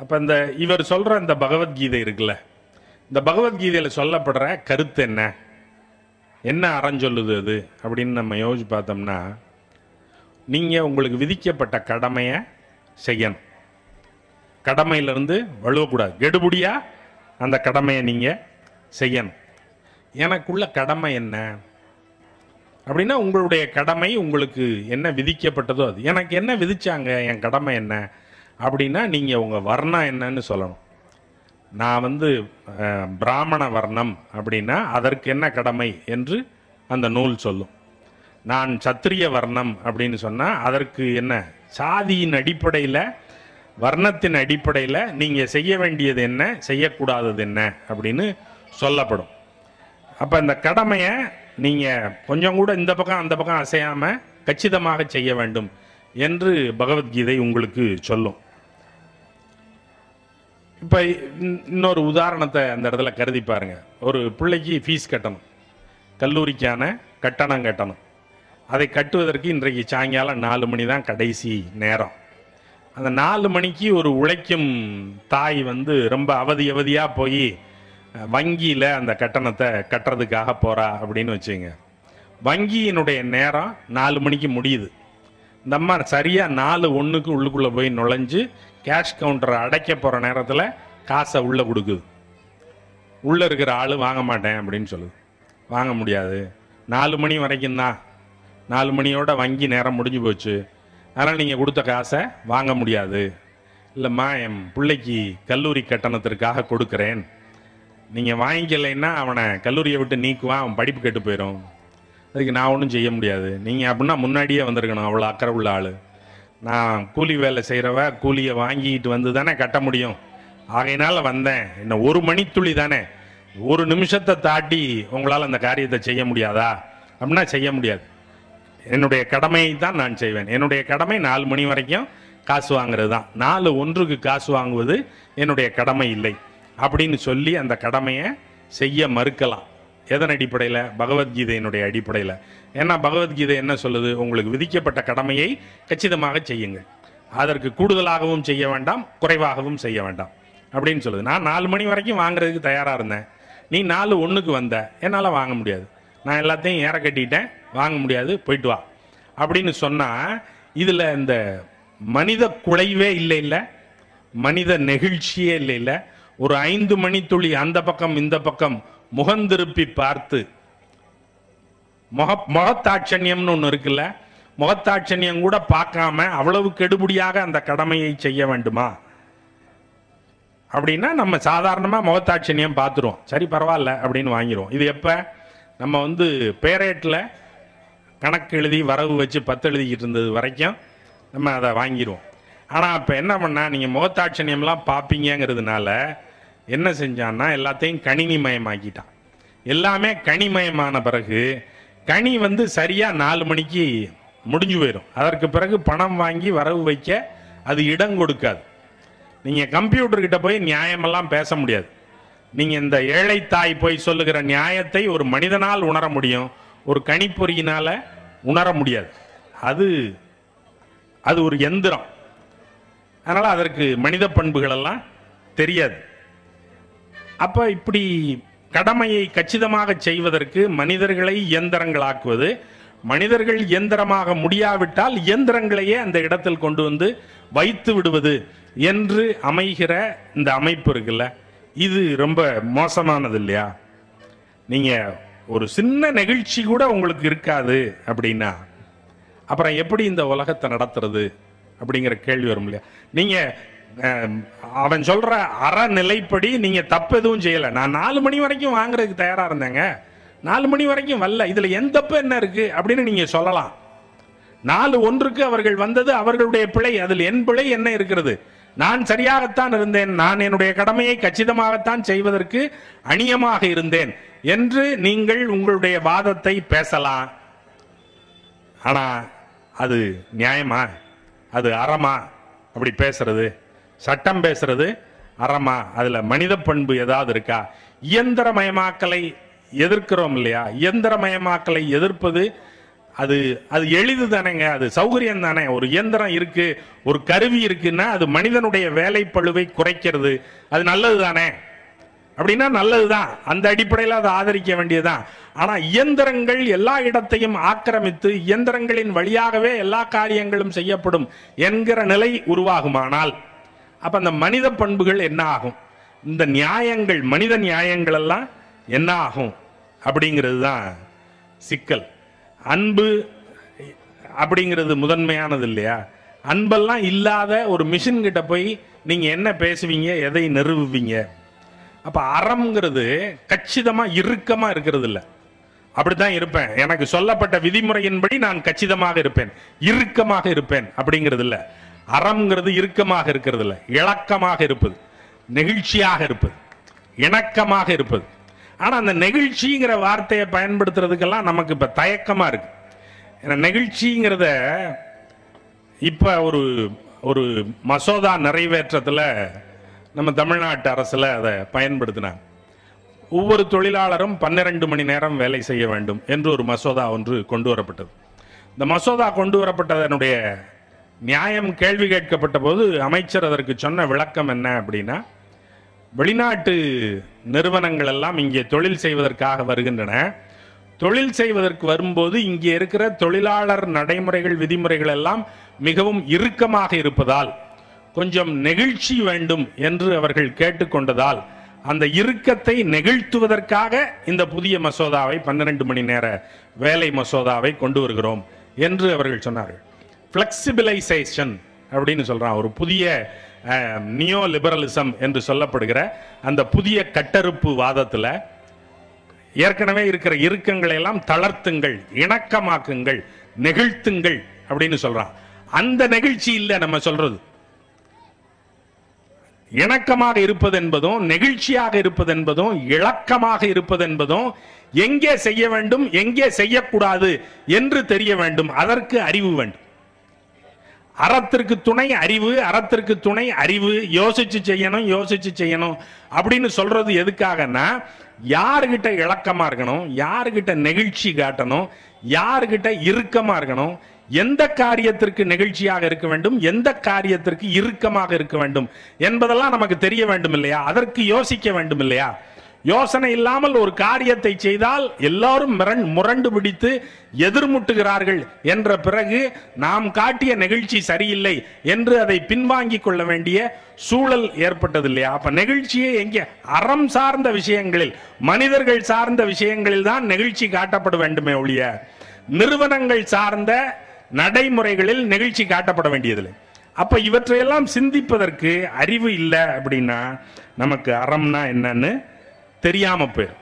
அப்போ இந்த இவர் சொல்கிற இந்த பகவத்கீதை இருக்குல்ல இந்த பகவத்கீதையில் சொல்லப்படுற கருத்து என்ன என்ன அறஞ்சொல்லுது அது அப்படின்னு நம்ம யோசிச்சு பார்த்தோம்னா நீங்கள் உங்களுக்கு விதிக்கப்பட்ட கடமையை செய்யணும் கடமையிலேருந்து வழுவக்கூடாது கெடுபடியாக அந்த கடமையை நீங்கள் செய்யணும் எனக்குள்ள கடமை என்ன அப்படின்னா உங்களுடைய கடமை உங்களுக்கு என்ன விதிக்கப்பட்டதோ அது எனக்கு என்ன விதிச்சாங்க என் கடமை என்ன அப்படின்னா நீங்கள் உங்கள் வர்ணம் என்னன்னு சொல்லணும் நான் வந்து பிராமண வர்ணம் அப்படின்னா அதற்கு என்ன கடமை என்று அந்த நூல் சொல்லும் நான் சத்திரிய வர்ணம் அப்படின்னு சொன்னால் அதற்கு என்ன சாதியின் அடிப்படையில் வர்ணத்தின் அடிப்படையில் நீங்கள் செய்ய வேண்டியது என்ன செய்யக்கூடாதது என்ன அப்படின்னு சொல்லப்படும் அப்போ இந்த கடமையை நீங்கள் கொஞ்சம் கூட இந்த பக்கம் அந்த பக்கம் அசையாமல் கச்சிதமாக செய்ய வேண்டும் என்று பகவத்கீதை உங்களுக்கு சொல்லும் இப்போ இன்னொரு உதாரணத்தை அந்த இடத்துல கருதி பாருங்க ஒரு பிள்ளைக்கு ஃபீஸ் கட்டணும் கல்லூரிக்கான கட்டணம் கட்டணும் அதை கட்டுவதற்கு இன்றைக்கு சாயங்காலம் நாலு மணி தான் கடைசி நேரம் அந்த நாலு மணிக்கு ஒரு உழைக்கும் தாய் வந்து ரொம்ப அவதி அவதியாக போய் வங்கியில் அந்த கட்டணத்தை கட்டுறதுக்காக போகிறா அப்படின்னு வச்சுங்க வங்கியினுடைய நேரம் நாலு மணிக்கு முடியுது இந்த சரியாக நாலு ஒன்றுக்கு உள்ளுக்குள்ளே போய் நுழைஞ்சு கேஷ் கவுண்டரை அடைக்க போகிற நேரத்தில் காசை உள்ளே கொடுக்குது உள்ளே இருக்கிற ஆள் வாங்க மாட்டேன் அப்படின்னு சொல்லுது வாங்க முடியாது நாலு மணி வரைக்கும் தான் நாலு மணியோட வங்கி நேரம் முடிஞ்சு போச்சு அதனால் நீங்கள் கொடுத்த காசை வாங்க முடியாது இல்லைம்மா என் பிள்ளைக்கு கல்லூரி கட்டணத்திற்காக கொடுக்குறேன் நீங்கள் வாங்கிக்கலைன்னா அவனை கல்லூரியை விட்டு நீக்குவான் அவன் படிப்பு கெட்டு போயிடும் அதுக்கு நான் ஒன்றும் செய்ய முடியாது நீங்கள் அப்படின்னா முன்னாடியே வந்திருக்கணும் அவ்வளோ அக்கறை உள்ள ஆள் நான் கூலி வேலை செய்கிறவ கூலியை வாங்கிட்டு வந்து தானே கட்ட முடியும் ஆகையினால் வந்தேன் என்ன ஒரு மணித்துளி தானே ஒரு நிமிஷத்தை தாட்டி உங்களால் அந்த காரியத்தை செய்ய முடியாதா அப்படின்னா செய்ய முடியாது என்னுடைய கடமையை தான் நான் செய்வேன் என்னுடைய கடமை நாலு மணி வரைக்கும் காசு வாங்குறது தான் நாலு ஒன்றுக்கு காசு வாங்குவது என்னுடைய கடமை இல்லை அப்படின்னு சொல்லி அந்த கடமையை செய்ய மறுக்கலாம் எதன் அடிப்படையில் பகவத்கீதையினுடைய அடிப்படையில் ஏன்னா பகவத்கீதை என்ன சொல்லுது உங்களுக்கு விதிக்கப்பட்ட கடமையை கச்சிதமாக செய்யுங்கள் அதற்கு கூடுதலாகவும் செய்ய வேண்டாம் குறைவாகவும் செய்ய வேண்டாம் அப்படின்னு சொல்லுது நான் நாலு மணி வரைக்கும் வாங்குறதுக்கு தயாராக இருந்தேன் நீ நாலு ஒன்றுக்கு வந்த என்னால் வாங்க முடியாது நான் எல்லாத்தையும் ஏற கட்டிட்டேன் வாங்க முடியாது போயிட்டு வா அப்படின்னு சொன்னால் இதில் இந்த மனித குலைவே இல்லை இல்லை மனித நெகிழ்ச்சியே இல்லை இல்லை ஒரு ஐந்து மணி துளி அந்த பக்கம் இந்த பக்கம் முகந்திருப்பி பார்த்து முக முகத்தாட்சண்யம்னு ஒன்று இருக்குல்ல முகத்தாட்சண்யம் கூட பார்க்காம அவ்வளவு கெடுபடியாக அந்த கடமையை செய்ய வேண்டுமா அப்படின்னா நம்ம சாதாரணமாக முகத்தாட்சண்யம் பார்த்துருவோம் சரி பரவாயில்ல அப்படின்னு வாங்கிடுவோம் இது எப்போ நம்ம வந்து பேரேட்டில் கணக்கு எழுதி வரவு வச்சு பத்து எழுதிக்கிட்டு இருந்தது வரைக்கும் நம்ம அதை வாங்கிடுவோம் ஆனால் அப்போ என்ன பண்ணால் நீங்கள் முகத்தாட்சண்யம்லாம் பார்ப்பீங்கிறதுனால என்ன செஞ்சான்னா எல்லாத்தையும் கணினிமயமாக்கிட்டான் எல்லாமே கனிமயமான பிறகு கனி வந்து சரியாக நாலு மணிக்கு முடிஞ்சு போயிடும் அதற்கு பிறகு பணம் வாங்கி வரவு வைக்க அது இடம் கொடுக்காது நீங்கள் கம்ப்யூட்டர்கிட்ட போய் நியாயமெல்லாம் பேச முடியாது நீங்கள் இந்த ஏழை தாய் போய் சொல்லுகிற நியாயத்தை ஒரு மனிதனால் உணர முடியும் ஒரு கணிப்பொறியினால் உணர முடியாது அது அது ஒரு எந்திரம் அதனால் அதற்கு மனித பண்புகளெல்லாம் தெரியாது அப்போ இப்படி கடமையை கச்சிதமாக செய்வதற்கு மனிதர்களை இயந்திரங்களாக்குவது மனிதர்கள் இயந்திரமாக முடியாவிட்டால் இயந்திரங்களையே அந்த இடத்தில் கொண்டு வந்து வைத்து விடுவது என்று அமைகிற இந்த அமைப்பு இருக்குல்ல இது ரொம்ப மோசமானது இல்லையா நீங்கள் ஒரு சின்ன நெகிழ்ச்சி கூட உங்களுக்கு இருக்காது அப்படின்னா அப்புறம் எப்படி இந்த உலகத்தை நடத்துறது அப்படிங்கிற கேள்வி வரும் இல்லையா நீங்கள் அவன் சொல்ற அறநிலைப்படி நீங்க தப்பு எதுவும் செய்யல நான் நாலு மணி வரைக்கும் வாங்குறதுக்கு தயாரா இருந்தேங்க நாலு மணி வரைக்கும் வரல இதுல எந்த தப்பு என்ன இருக்கு அப்படின்னு நீங்க சொல்லலாம் நாலு ஒன்றுக்கு அவர்கள் வந்தது அவர்களுடைய பிழை அதில் என் பிழை என்ன இருக்கிறது நான் சரியாகத்தான் இருந்தேன் நான் என்னுடைய கடமையை கச்சிதமாகத்தான் செய்வதற்கு அணியமாக இருந்தேன் என்று நீங்கள் உங்களுடைய வாதத்தை பேசலாம் ஆனா அது நியாயமா அது அறமா அப்படி பேசுறது சட்டம் பேசுறது அறமா அதில் மனித பண்பு ஏதாவது இருக்கா இயந்திரமயமாக்கலை எதிர்க்கிறோம் இல்லையா இயந்திரமயமாக்கலை எதிர்ப்பது அது அது எளிது தானேங்க அது சௌகரியம் தானே ஒரு இயந்திரம் இருக்கு ஒரு கருவி இருக்குன்னா அது மனிதனுடைய வேலை பழுவை குறைக்கிறது அது நல்லது தானே அப்படின்னா நல்லது தான் அந்த அடிப்படையில் அதை ஆதரிக்க வேண்டியதுதான் ஆனால் இயந்திரங்கள் எல்லா இடத்தையும் ஆக்கிரமித்து இயந்திரங்களின் வழியாகவே எல்லா காரியங்களும் செய்யப்படும் என்கிற நிலை உருவாகுமானால் அப்ப அந்த மனித பண்புகள் என்ன ஆகும் இந்த நியாயங்கள் மனித நியாயங்கள் எல்லாம் என்ன ஆகும் அப்படிங்கிறது தான் சிக்கல் அன்பு அப்படிங்கிறது முதன்மையானது இல்லையா அன்பெல்லாம் இல்லாத ஒரு மிஷின் கிட்ட போய் நீங்க என்ன பேசுவீங்க எதை நிறுவுவீங்க அப்ப அறம்ங்கிறது கச்சிதமா இறுக்கமா இருக்கிறது இல்லை அப்படித்தான் இருப்பேன் எனக்கு சொல்லப்பட்ட விதிமுறையின்படி நான் கச்சிதமாக இருப்பேன் இறுக்கமாக இருப்பேன் அப்படிங்கிறது இல்லை அறம்ங்கிறது இறுக்கமாக இருக்கிறது இல்லை இழக்கமாக இருப்பது நெகிழ்ச்சியாக இருப்பது இணக்கமாக இருப்பது ஆனால் அந்த நெகிழ்ச்சிங்கிற வார்த்தையை பயன்படுத்துறதுக்கெல்லாம் நமக்கு இப்போ தயக்கமாக இருக்கு ஏன்னா நெகிழ்ச்சிங்கிறத இப்போ ஒரு ஒரு மசோதா நிறைவேற்றத்தில் நம்ம தமிழ்நாட்டு அரசில் அதை பயன்படுத்தினாங்க ஒவ்வொரு தொழிலாளரும் பன்னிரண்டு மணி நேரம் வேலை செய்ய வேண்டும் என்று ஒரு மசோதா ஒன்று கொண்டு வரப்பட்டது இந்த மசோதா கொண்டு வரப்பட்டதனுடைய நியாயம் கேள்வி கேட்கப்பட்ட போது அமைச்சர் அதற்கு சொன்ன விளக்கம் என்ன அப்படின்னா வெளிநாட்டு நிறுவனங்கள் எல்லாம் இங்கே தொழில் செய்வதற்காக வருகின்றன தொழில் செய்வதற்கு வரும்போது இங்கே இருக்கிற தொழிலாளர் நடைமுறைகள் விதிமுறைகள் எல்லாம் மிகவும் இறுக்கமாக இருப்பதால் கொஞ்சம் நெகிழ்ச்சி வேண்டும் என்று அவர்கள் கேட்டுக்கொண்டதால் அந்த இறுக்கத்தை நெகிழ்த்துவதற்காக இந்த புதிய மசோதாவை பன்னிரண்டு மணி நேர வேலை மசோதாவை கொண்டு வருகிறோம் என்று அவர்கள் சொன்னார்கள் ஃப்ளெக்சிபிளைசேஷன் அப்படின்னு சொல்கிறான் ஒரு புதிய நியோ லிபரலிசம் என்று சொல்லப்படுகிற அந்த புதிய கட்டறுப்பு வாதத்தில் ஏற்கனவே இருக்கிற இறுக்கங்களை எல்லாம் தளர்த்துங்கள் இணக்கமாக்குங்கள் நெகிழ்த்துங்கள் அப்படின்னு சொல்றான் அந்த நெகிழ்ச்சி இல்லை நம்ம சொல்றது இணக்கமாக இருப்பது என்பதும் நெகிழ்ச்சியாக இருப்பது என்பதும் இலக்கமாக இருப்பது என்பதும் எங்கே செய்ய வேண்டும் எங்கே செய்யக்கூடாது என்று தெரிய வேண்டும் அதற்கு அறிவு வேண்டும் அறத்திற்கு துணை அறிவு அறத்திற்கு துணை அறிவு யோசிச்சு செய்யணும் யோசிச்சு செய்யணும் அப்படின்னு சொல்றது எதுக்காகன்னா யாருகிட்ட இலக்கமா இருக்கணும் யாருக்கிட்ட நெகிழ்ச்சி காட்டணும் யாருக்கிட்ட இறுக்கமா இருக்கணும் எந்த காரியத்திற்கு நெகிழ்ச்சியாக இருக்க வேண்டும் எந்த காரியத்திற்கு இறுக்கமாக இருக்க வேண்டும் என்பதெல்லாம் நமக்கு தெரிய வேண்டும் இல்லையா அதற்கு யோசிக்க வேண்டும் இல்லையா யோசனை இல்லாமல் ஒரு காரியத்தை செய்தால் எல்லாரும் முரண்டு பிடித்து எதிர்முட்டுகிறார்கள் என்ற பிறகு நாம் காட்டிய நெகிழ்ச்சி சரியில்லை என்று அதை பின்வாங்கி கொள்ள வேண்டிய சூழல் ஏற்பட்டது இல்லையா அப்ப நெகிழ்ச்சியே எங்கே அறம் சார்ந்த விஷயங்களில் மனிதர்கள் சார்ந்த விஷயங்களில் தான் நெகிழ்ச்சி காட்டப்பட வேண்டுமே ஒழிய நிறுவனங்கள் சார்ந்த நடைமுறைகளில் நெகிழ்ச்சி காட்டப்பட வேண்டியதில்லை அப்ப இவற்றையெல்லாம் சிந்திப்பதற்கு அறிவு இல்லை அப்படின்னா நமக்கு அறம்னா என்னன்னு தெரியாமல் போயிடும்